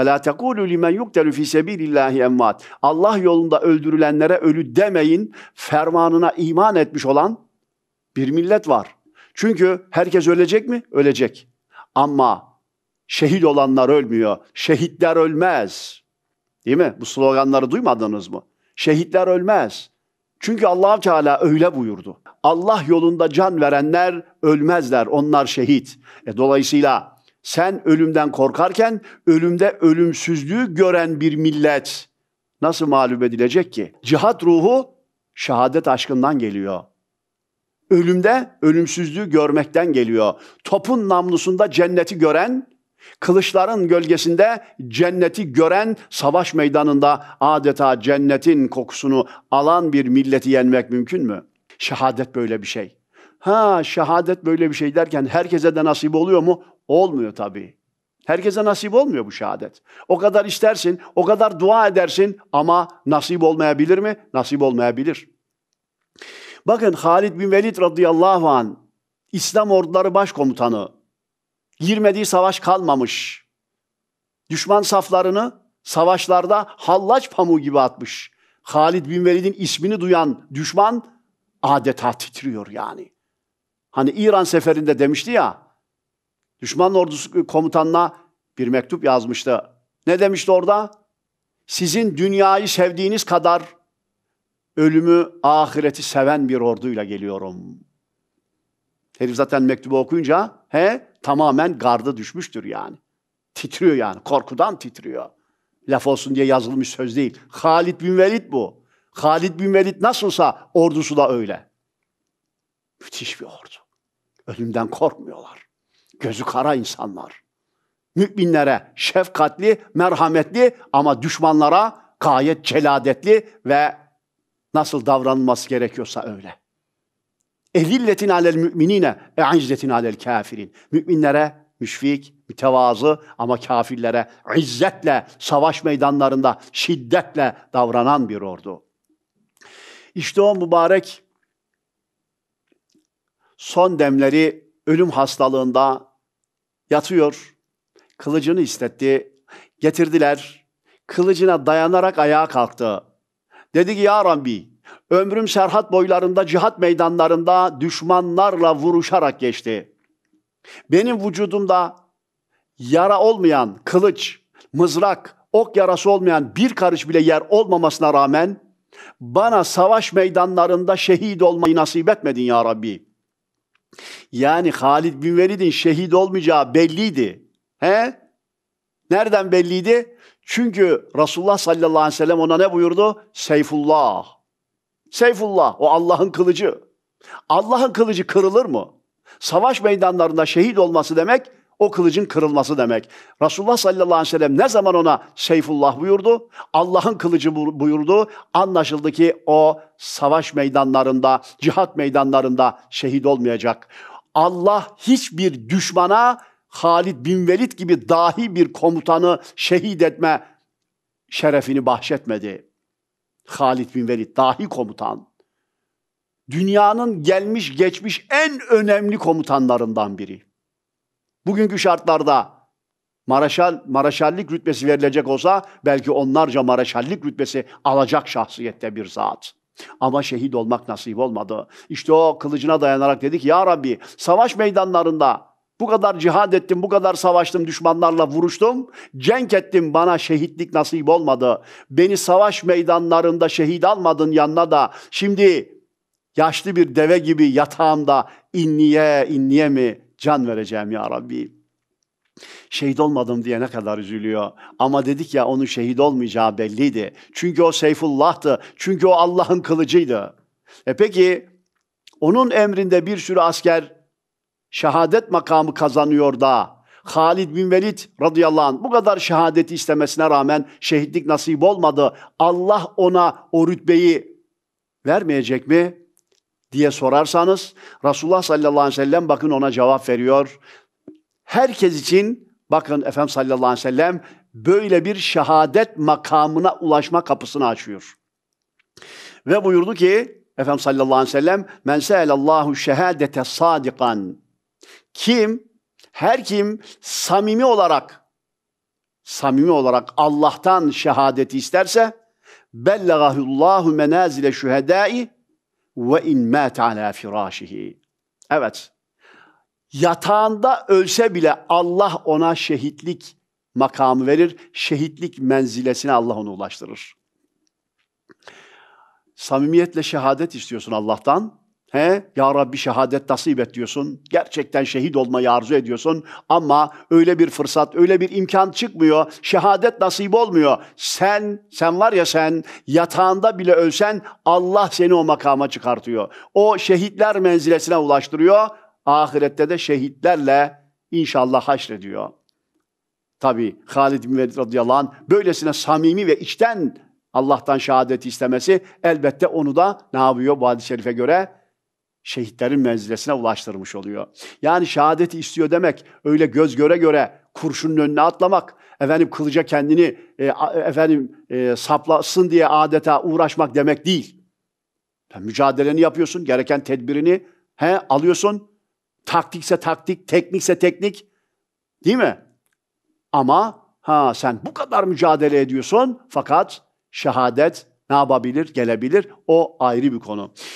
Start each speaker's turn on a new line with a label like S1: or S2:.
S1: Ve la tekulu limen yuktelu fi sebilillahi emvat. Allah yolunda öldürülenlere ölü demeyin. Fermanına iman etmiş olan bir millet var. Çünkü herkes ölecek mi? Ölecek. Ama şehit olanlar ölmüyor. Şehitler ölmez. Değil mi? Bu sloganları duymadınız mı? Şehitler ölmez. Çünkü allah Teala öyle buyurdu. Allah yolunda can verenler ölmezler. Onlar şehit. E, dolayısıyla sen ölümden korkarken ölümde ölümsüzlüğü gören bir millet nasıl mağlup edilecek ki? Cihat ruhu şehadet aşkından geliyor. Ölümde ölümsüzlüğü görmekten geliyor. Topun namlusunda cenneti gören, kılıçların gölgesinde cenneti gören, savaş meydanında adeta cennetin kokusunu alan bir milleti yenmek mümkün mü? Şehadet böyle bir şey. Ha şehadet böyle bir şey derken herkese de nasip oluyor mu? Olmuyor tabii. Herkese nasip olmuyor bu şehadet. O kadar istersin, o kadar dua edersin ama nasip olmayabilir mi? Nasip olmayabilir. Bakın Halid bin Velid radıyallahu an İslam orduları başkomutanı girmediği savaş kalmamış. Düşman saflarını savaşlarda hallaç pamuğu gibi atmış. Halid bin Velid'in ismini duyan düşman adeta titriyor yani. Hani İran seferinde demişti ya, düşman ordusu komutanına bir mektup yazmıştı. Ne demişti orada? Sizin dünyayı sevdiğiniz kadar ölümü, ahireti seven bir orduyla geliyorum. Herif zaten mektubu okuyunca he tamamen garda düşmüştür yani. Titriyor yani. Korkudan titriyor. Laf olsun diye yazılmış söz değil. Halid bin Velid bu. Halid bin Velid nasılsa ordusu da öyle. Müthiş bir ordu. Ölümden korkmuyorlar gözü kara insanlar. Müminlere şefkatli, merhametli ama düşmanlara gayet celadetli ve nasıl davranılması gerekiyorsa öyle. Ezilletin alel müminine, e alel kafirin. Müminlere müşfik, mütevazı ama kafirlere izzetle, savaş meydanlarında şiddetle davranan bir ordu. İşte o mübarek son demleri ölüm hastalığında yatıyor. Kılıcını istetti. Getirdiler. Kılıcına dayanarak ayağa kalktı. Dedi ki ya Rabbi ömrüm serhat boylarında cihat meydanlarında düşmanlarla vuruşarak geçti. Benim vücudumda yara olmayan kılıç, mızrak, ok yarası olmayan bir karış bile yer olmamasına rağmen bana savaş meydanlarında şehit olmayı nasip etmedin ya Rabbi. Yani Halid bin Velid'in şehit olmayacağı belliydi. He? Nereden belliydi? Çünkü Resulullah sallallahu aleyhi ve sellem ona ne buyurdu? Seyfullah. Seyfullah o Allah'ın kılıcı. Allah'ın kılıcı kırılır mı? Savaş meydanlarında şehit olması demek o kılıcın kırılması demek. Resulullah sallallahu aleyhi ve sellem ne zaman ona Seyfullah buyurdu? Allah'ın kılıcı buyurdu. Anlaşıldı ki o savaş meydanlarında, cihat meydanlarında şehit olmayacak. Allah hiçbir düşmana Halid bin Velid gibi dahi bir komutanı şehit etme şerefini bahşetmedi. Halid bin Velid dahi komutan. Dünyanın gelmiş geçmiş en önemli komutanlarından biri. Bugünkü şartlarda Maraşal, Maraşallik rütbesi verilecek olsa belki onlarca Maraşallik rütbesi alacak şahsiyette bir zat. Ama şehit olmak nasip olmadı. İşte o kılıcına dayanarak dedik ya Rabbi savaş meydanlarında bu kadar cihad ettim, bu kadar savaştım, düşmanlarla vuruştum, cenk ettim bana şehitlik nasip olmadı. Beni savaş meydanlarında şehit almadın yanına da şimdi yaşlı bir deve gibi yatağımda inniye inniye mi Can vereceğim ya Rabbi. Şehit olmadım diye ne kadar üzülüyor. Ama dedik ya onun şehit olmayacağı belliydi. Çünkü o Seyfullah'tı. Çünkü o Allah'ın kılıcıydı. E peki onun emrinde bir sürü asker şehadet makamı kazanıyor da Halid bin Velid radıyallahu anh bu kadar şehadeti istemesine rağmen şehitlik nasip olmadı. Allah ona o rütbeyi vermeyecek mi? diye sorarsanız Resulullah sallallahu aleyhi ve sellem bakın ona cevap veriyor. Herkes için bakın Efem sallallahu aleyhi ve sellem böyle bir şehadet makamına ulaşma kapısını açıyor. Ve buyurdu ki Efem sallallahu aleyhi ve sellem men se'elallahu şehadete sadikan kim her kim samimi olarak samimi olarak Allah'tan şehadeti isterse bellagahullahu menazile şühedai ve in mat ala firashihi. Evet. Yatağında ölse bile Allah ona şehitlik makamı verir. Şehitlik menzilesine Allah onu ulaştırır. Samimiyetle şehadet istiyorsun Allah'tan. He? Ya Rabbi şehadet nasip et diyorsun. Gerçekten şehit olmayı arzu ediyorsun. Ama öyle bir fırsat, öyle bir imkan çıkmıyor. Şehadet nasip olmuyor. Sen, sen var ya sen yatağında bile ölsen Allah seni o makama çıkartıyor. O şehitler menzilesine ulaştırıyor. Ahirette de şehitlerle inşallah haşrediyor. Tabi Halid bin Velid radıyallahu anh böylesine samimi ve içten Allah'tan şehadet istemesi elbette onu da ne yapıyor bu hadis-i şerife göre? şehitlerin menzilesine ulaştırmış oluyor. Yani şehadeti istiyor demek öyle göz göre göre kurşunun önüne atlamak, efendim kılıca kendini e, efendim e, saplasın diye adeta uğraşmak demek değil. Yani mücadeleni yapıyorsun, gereken tedbirini he alıyorsun. Taktikse taktik, teknikse teknik. Değil mi? Ama ha sen bu kadar mücadele ediyorsun fakat şehadet ne yapabilir? Gelebilir. O ayrı bir konu.